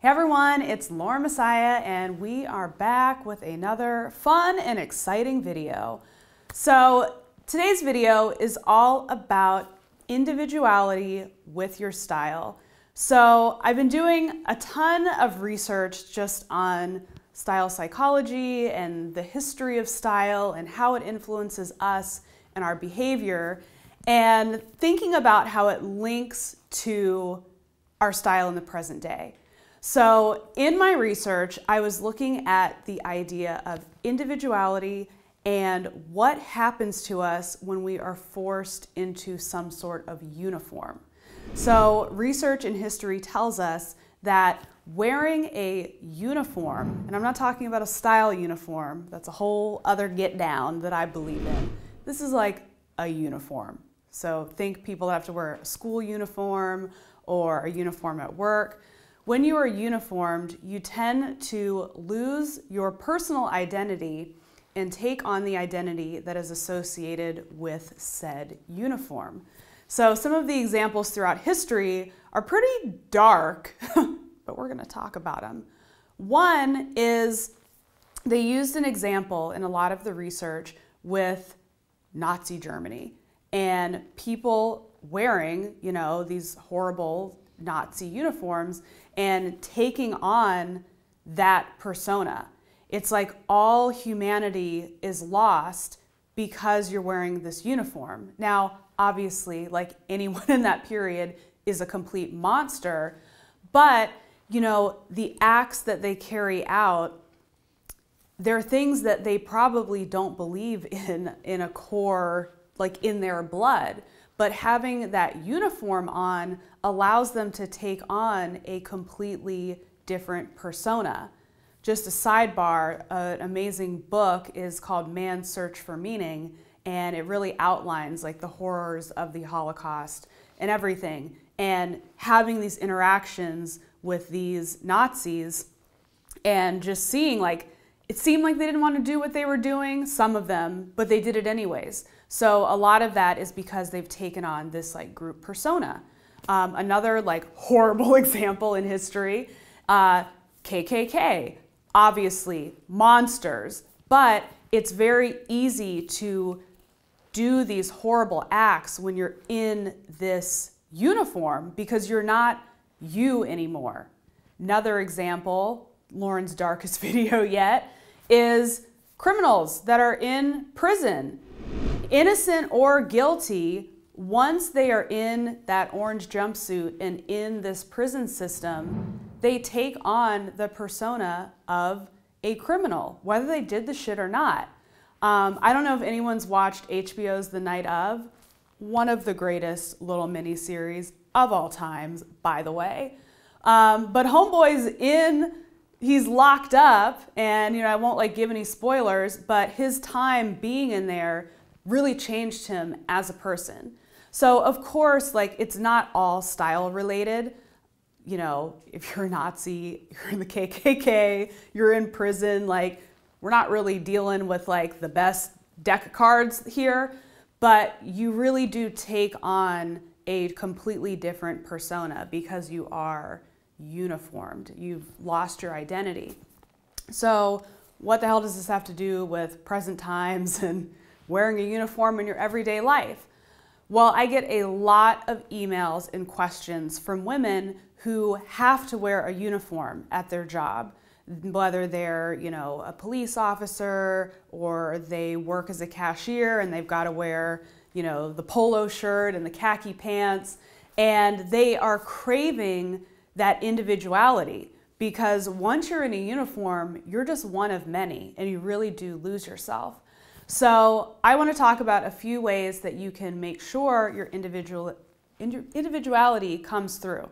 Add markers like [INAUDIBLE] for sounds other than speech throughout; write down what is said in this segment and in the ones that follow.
Hey everyone, it's Laura Messiah and we are back with another fun and exciting video. So today's video is all about individuality with your style. So I've been doing a ton of research just on style psychology and the history of style and how it influences us and our behavior and thinking about how it links to our style in the present day. So, in my research, I was looking at the idea of individuality and what happens to us when we are forced into some sort of uniform. So, research in history tells us that wearing a uniform, and I'm not talking about a style uniform, that's a whole other get down that I believe in. This is like a uniform. So think people have to wear a school uniform or a uniform at work. When you are uniformed, you tend to lose your personal identity and take on the identity that is associated with said uniform. So, some of the examples throughout history are pretty dark, [LAUGHS] but we're going to talk about them. One is they used an example in a lot of the research with Nazi Germany and people wearing, you know, these horrible Nazi uniforms and taking on that persona. It's like all humanity is lost because you're wearing this uniform. Now, obviously, like [LAUGHS] anyone in that period is a complete monster, but you know, the acts that they carry out, they're things that they probably don't believe in in a core like in their blood but having that uniform on allows them to take on a completely different persona. Just a sidebar, an amazing book is called Man's Search for Meaning, and it really outlines like the horrors of the Holocaust and everything. And having these interactions with these Nazis and just seeing like it seemed like they didn't want to do what they were doing, some of them, but they did it anyways. So a lot of that is because they've taken on this like group persona. Um, another like [LAUGHS] horrible [LAUGHS] example in history, uh, KKK, obviously monsters, but it's very easy to do these horrible acts when you're in this uniform because you're not you anymore. Another example, Lauren's darkest [LAUGHS] video yet, is criminals that are in prison, innocent or guilty, once they are in that orange jumpsuit and in this prison system, they take on the persona of a criminal, whether they did the shit or not. Um, I don't know if anyone's watched HBO's The Night of, one of the greatest little miniseries of all times, by the way. Um, but Homeboy's in he's locked up and you know i won't like give any spoilers but his time being in there really changed him as a person so of course like it's not all style related you know if you're a nazi [LAUGHS] you're in the kkk you're in prison like we're not really dealing with like the best deck of cards here but you really do take on a completely different persona because you are uniformed. You've lost your identity. So, what the hell does this have to do with present times [LAUGHS] and wearing a uniform in your everyday life? Well, I get a lot of emails and questions from women who have to wear a uniform at their job, whether they're, you know, a police officer or they work as a cashier and they've got to wear, you know, the polo shirt and the khaki pants, and they are craving that individuality because once you're in a uniform, you're just one of many and you really do lose yourself. So, I want to talk about a few ways that you can make sure your individual individuality comes through.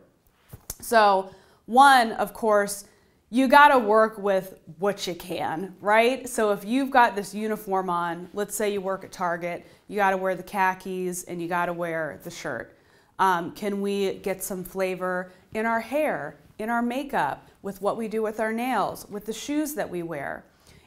So, one, of course, you got to work with what you can, right? So if you've got this uniform on, let's say you work at Target, you got to wear the khakis and you got to wear the shirt. Um, can we get some flavor in our hair, in our makeup, with what we do with our nails, with the shoes that we wear?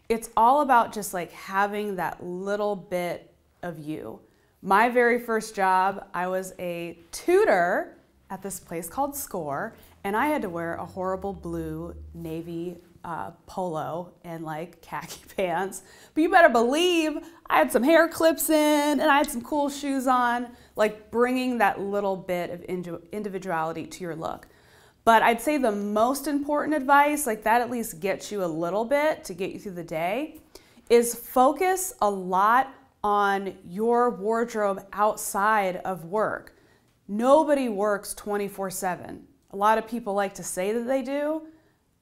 It's all about just like having that little bit of you. My very first job, I was a tutor at this place called SCORE, and I had to wear a horrible blue navy uh, polo and like khaki [LAUGHS] pants. But you better believe I had some hair clips in and I had some cool shoes on, like bringing that little bit of individuality to your look. But I'd say the most important advice, like that at least gets you a little bit to get you through the day, is focus a lot on your wardrobe outside of work. Nobody works 24 7. A lot of people like to say that they do,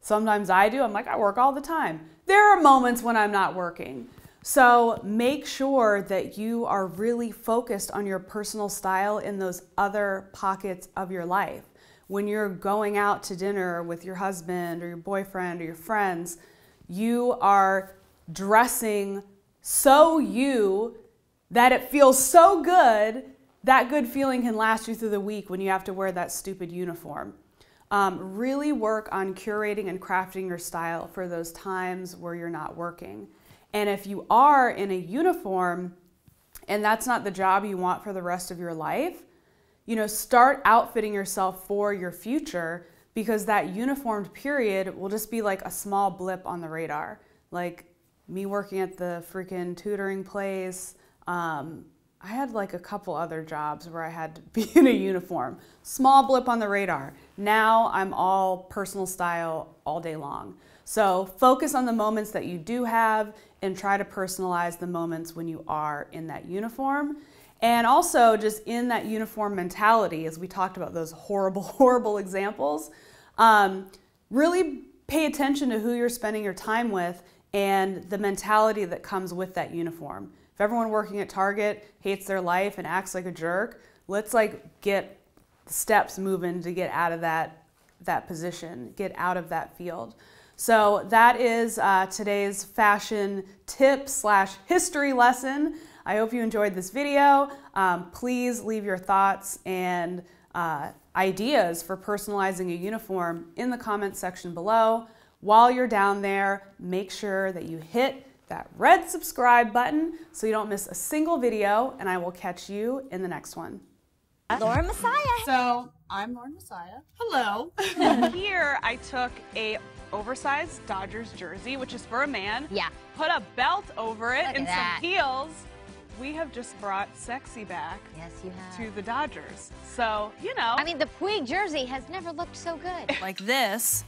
Sometimes I do. I'm like, I work all the time. There are moments when I'm not working. So make sure that you are really focused on your personal style in those other pockets of your life. When you're going out to dinner with your husband or your boyfriend or your friends, you are dressing so you that it feels so good. That good feeling can last you through the week when you have to wear that stupid uniform. Um, really work on curating and crafting your style for those times where you're not working. And if you are in a uniform and that's not the job you want for the rest of your life, you know, start outfitting yourself for your future because that uniformed period will just be like a small blip on the radar. Like me working at the freaking tutoring place, um, I had like a couple other jobs where I had to be [LAUGHS] in a uniform. Small blip on the radar. Now I'm all personal style all day long. So focus on the moments that you do have and try to personalize the moments when you are in that uniform. And also, just in that uniform mentality, as we talked about those horrible, [LAUGHS] horrible examples, um, really pay attention to who you're spending your time with and the mentality that comes with that uniform. If everyone working at Target hates their life and acts like a jerk, let's like get steps moving to get out of that that position, get out of that field. So that is uh, today's fashion tip slash history lesson. I hope you enjoyed this video. Um, please leave your thoughts and uh, ideas for personalizing a uniform in the comments section below. While you're down there, make sure that you hit that red subscribe button so you don't miss a single video, and I will catch you in the next one. Lauren Messiah. So I'm Lauren Messiah. Hello. [LAUGHS] Here I took a oversized Dodgers jersey, which is for a man. Yeah. Put a belt over it Look and some heels. We have just brought sexy back. Yes, you have. To the Dodgers. So, you know. I mean, the Puig jersey has never looked so good. like this.